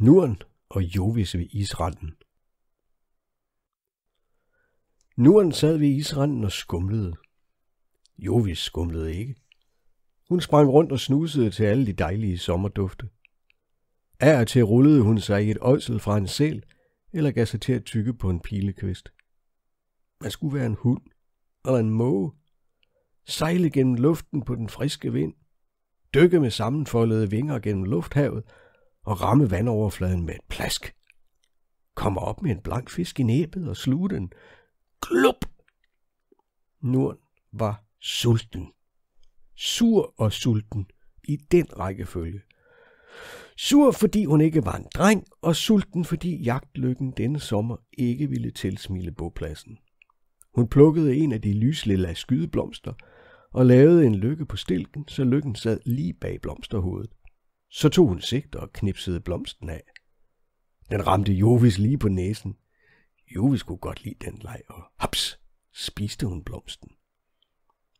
Nuren og Jovis ved isranden. Nuren sad ved isranden og skumlede. Jovis skumlede ikke. Hun sprang rundt og snusede til alle de dejlige sommerdufte. Af og til rullede hun sig i et øjsel fra en sæl, eller gav sig til at tykke på en pilekvist. Man skulle være en hund, eller en måge. Sejle gennem luften på den friske vind. Dykke med sammenfoldede vinger gennem lufthavet – og ramme vandoverfladen med et plask. Kommer op med en blank fisk i næbet og sluge den. Glup! Nuren var sulten. Sur og sulten i den rækkefølge. Sur, fordi hun ikke var en dreng, og sulten, fordi jagtlykken denne sommer ikke ville tilsmile bopladsen. Hun plukkede en af de lyslilla skydeblomster og lavede en lykke på stilken, så lykken sad lige bag blomsterhovedet. Så tog hun sigt og knipsede blomsten af. Den ramte Jovis lige på næsen. Jovis kunne godt lide den leg, og haps, spiste hun blomsten.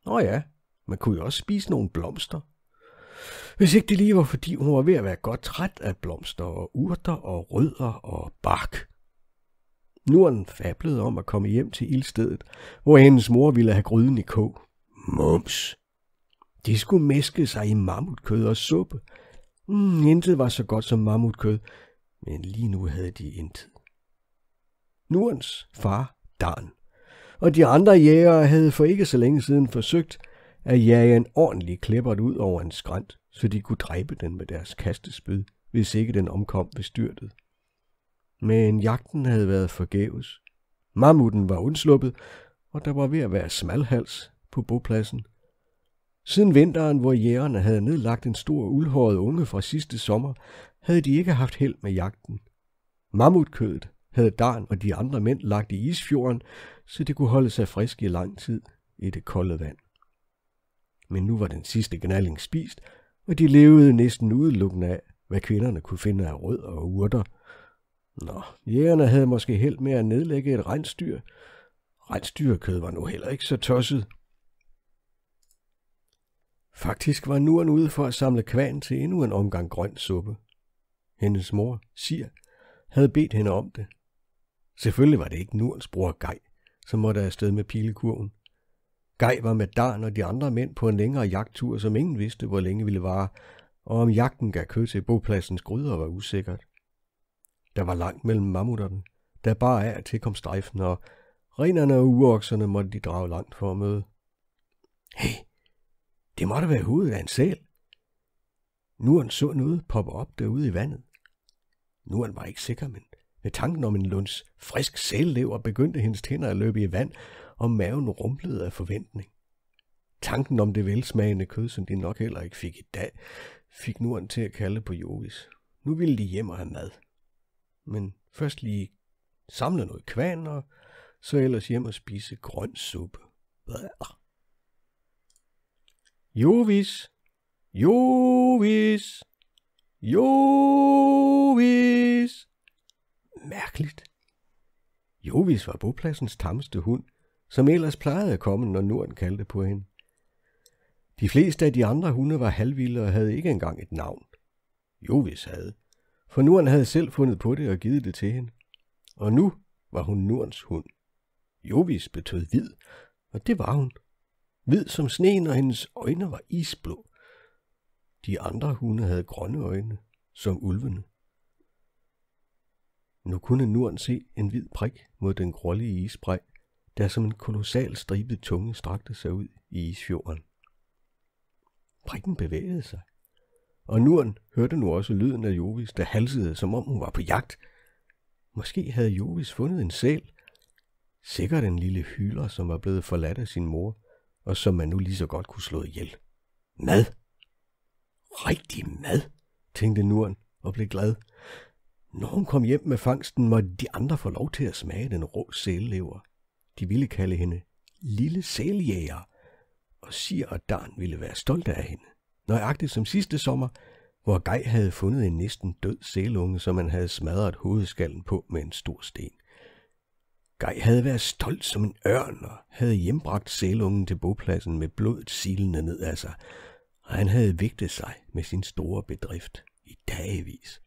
Nå ja, man kunne jo også spise nogle blomster. Hvis ikke det lige var, fordi hun var ved at være godt træt af blomster og urter og rødder og bark. Nu den fablede om at komme hjem til ildstedet, hvor hendes mor ville have gryden i kog. Mums! De skulle mæske sig i mammutkød og suppe, Mm, intet var så godt som mammutkød, men lige nu havde de intet. Nurens far Dan og de andre jægere havde for ikke så længe siden forsøgt at jage en ordentlig klippert ud over en skrænt, så de kunne dræbe den med deres kastespyd, hvis ikke den omkom ved styrtet. Men jagten havde været forgæves. Mammuten var undsluppet, og der var ved at være smalhals på bopladsen. Siden vinteren, hvor jægerne havde nedlagt en stor uldhåret unge fra sidste sommer, havde de ikke haft held med jagten. Mammutkødet havde Darn og de andre mænd lagt i isfjorden, så det kunne holde sig frisk i lang tid i det kolde vand. Men nu var den sidste gnalling spist, og de levede næsten udelukkende af, hvad kvinderne kunne finde af rød og urter. Nå, jægerne havde måske held med at nedlægge et rensdyr. Rensdyrkød var nu heller ikke så tosset. Faktisk var Nuren ude for at samle kvan til endnu en omgang grøn suppe. Hendes mor, Sir, havde bedt hende om det. Selvfølgelig var det ikke Nurens bror Gej, som måtte afsted med pilekurven. Gej var med Dan og de andre mænd på en længere jagttur, som ingen vidste, hvor længe ville vare, og om jagten gav kød til bogpladsens gryder var usikkert. Der var langt mellem mammutterne, der bare af til kom strejfen, og renerne og uokserne måtte de drage langt for at møde. Hey, det måtte være hovedet af en sæl. Nuren så noget poppe op derude i vandet. Nuren var ikke sikker, men ved tanken om en lunds frisk sællever begyndte hendes tænder at løbe i vand, og maven rumlede af forventning. Tanken om det velsmagende kød, som de nok heller ikke fik i dag, fik Nuren til at kalde på Jovis. Nu ville de hjem og have mad. Men først lige samle noget kvan, og så ellers hjem og spise grøn suppe. Blæh. Jovis. Jovis. Jovis. Mærkeligt. Jovis var bopladsens tamste hund, som ellers plejede at komme, når Norden kaldte på hende. De fleste af de andre hunde var halvvilde og havde ikke engang et navn. Jovis havde, for Norden havde selv fundet på det og givet det til hende. Og nu var hun Nordens hund. Jovis betød hvid, og det var hun hvid som sneen, og hendes øjne var isblå. De andre hunde havde grønne øjne, som ulvene. Nu kunne Nuren se en hvid prik mod den grålige isbræg, der som en kolossal stribet tunge strakte sig ud i isfjorden. Prikken bevægede sig, og Nuren hørte nu også lyden af Jovis, der halsede, som om hun var på jagt. Måske havde Jovis fundet en sæl, sikkert en lille hyler, som var blevet forladt af sin mor – og som man nu lige så godt kunne slå ihjel. Mad? Rigtig mad, tænkte Nuren og blev glad. Når hun kom hjem med fangsten, måtte de andre få lov til at smage den rå sælelever. De ville kalde hende Lille Sæljæger, og Sir og Dan ville være stolte af hende. Nøjagtigt som sidste sommer, hvor Gej havde fundet en næsten død sælunge, som han havde smadret hovedskallen på med en stor sten. Gej havde været stolt som en ørn og havde hjembragt sælungen til bopladsen med blodet silende ned af sig, og han havde vigtet sig med sin store bedrift i dagevis.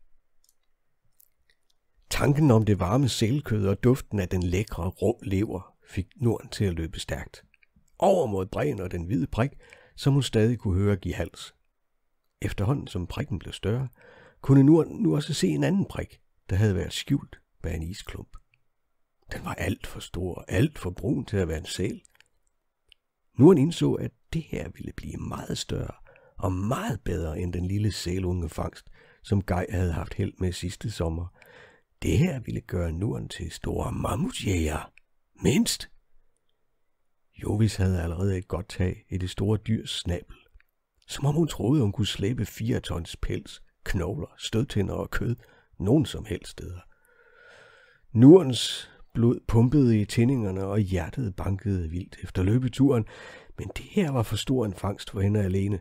Tanken om det varme sælkød og duften af den lækre rå lever fik Norden til at løbe stærkt. Over mod Bren og den hvide prik, som hun stadig kunne høre give hals. Efterhånden som prikken blev større, kunne Norden nu også se en anden prik, der havde været skjult bag en isklump. Den var alt for stor, alt for brun til at være en sæl. Nu han indså, at det her ville blive meget større og meget bedre end den lille sælunge fangst, som Gej havde haft held med sidste sommer. Det her ville gøre nuren til store mammutjæger. Mindst. Jovis havde allerede et godt tag i det store dyrs snabel. Som om hun troede, hun kunne slæbe fire tons pels, knogler, stødtænder og kød nogen som helst steder. Nurens Blod pumpede i tændingerne, og hjertet bankede vildt efter løbeturen, men det her var for stor en fangst for hende alene.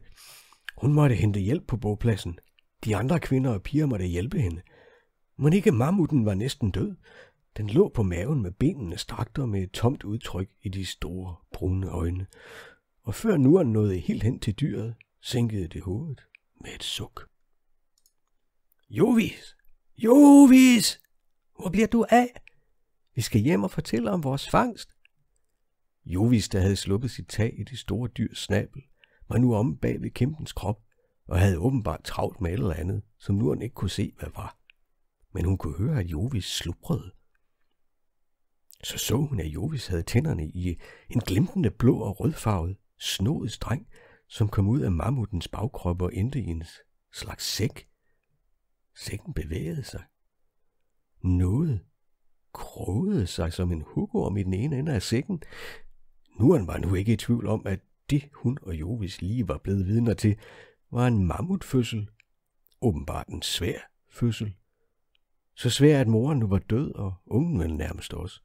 Hun måtte hente hjælp på bogpladsen. De andre kvinder og piger måtte hjælpe hende. Men ikke mammuten var næsten død. Den lå på maven med benene strakt og med et tomt udtryk i de store, brune øjne. Og før nuren nåede helt hen til dyret, sænkede det hovedet med et suk. Jovis! Jovis! Hvor bliver du af? Vi skal hjem og fortælle om vores fangst. Jovis, der havde sluppet sit tag i det store dyrs snabel, var nu omme bag ved kæmpens krop og havde åbenbart travlt med et eller andet, som nu han ikke kunne se, hvad var. Men hun kunne høre, at Jovis slubrede. Så så hun, at Jovis havde tænderne i en glimtende blå og rødfarvet, snodet streng, som kom ud af mammutens bagkrop og endte i en slags sæk. Sækken bevægede sig. Noget krogede sig som en hukorm i den ene ende af sækken. Nuren var nu ikke i tvivl om, at det hun og Jovis lige var blevet vidner til, var en mammutfødsel. Åbenbart en svær fødsel. Så svær, at moren nu var død, og ungen vel nærmest også.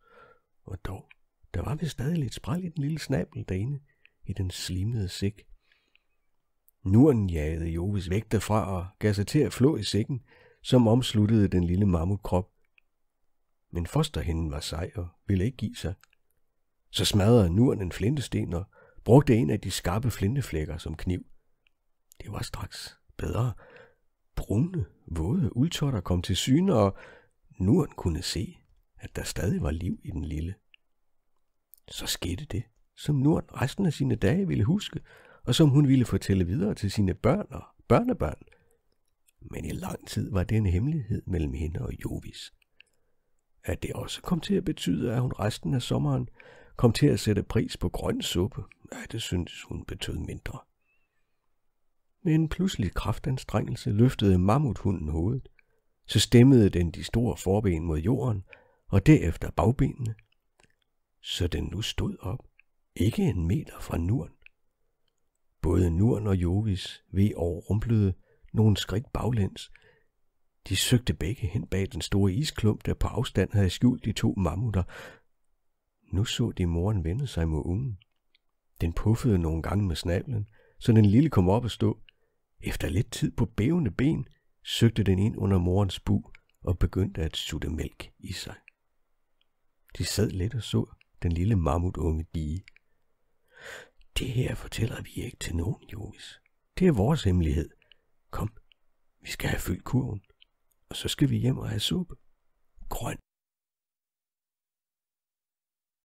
Og dog, der var vist stadig lidt spræl i den lille snabel derinde, i den slimede sæk. Nuren jagede Jovis væk derfra og gav sig til at flå i sækken, som omsluttede den lille mammutkrop men fosterhinden var sej og ville ikke give sig. Så smadrede nuren en flintesten og brugte en af de skarpe flinteflækker som kniv. Det var straks bedre. Brune, våde uldtotter kom til syne, og nuren kunne se, at der stadig var liv i den lille. Så skete det, som nuren resten af sine dage ville huske, og som hun ville fortælle videre til sine børn og børnebørn. Men i lang tid var det en hemmelighed mellem hende og Jovis at det også kom til at betyde, at hun resten af sommeren kom til at sætte pris på grøn suppe. Ja, det syntes hun betød mindre. Med en pludselig kraftanstrengelse løftede mammuthunden hovedet. Så stemmede den de store forben mod jorden, og derefter bagbenene. Så den nu stod op, ikke en meter fra nuren. Både nuren og Jovis ved overrumplede nogle skridt baglæns, de søgte begge hen bag den store isklump, der på afstand havde skjult de to mammutter. Nu så de moren vende sig mod ungen. Den puffede nogle gange med snablen, så den lille kom op at stå. Efter lidt tid på bævende ben, søgte den ind under morens bu og begyndte at sutte mælk i sig. De sad lidt og så den lille mammutunge dige. Det her fortæller vi ikke til nogen, Jovis. Det er vores hemmelighed. Kom, vi skal have fyldt kurven og så skal vi hjem og have suppe. Grøn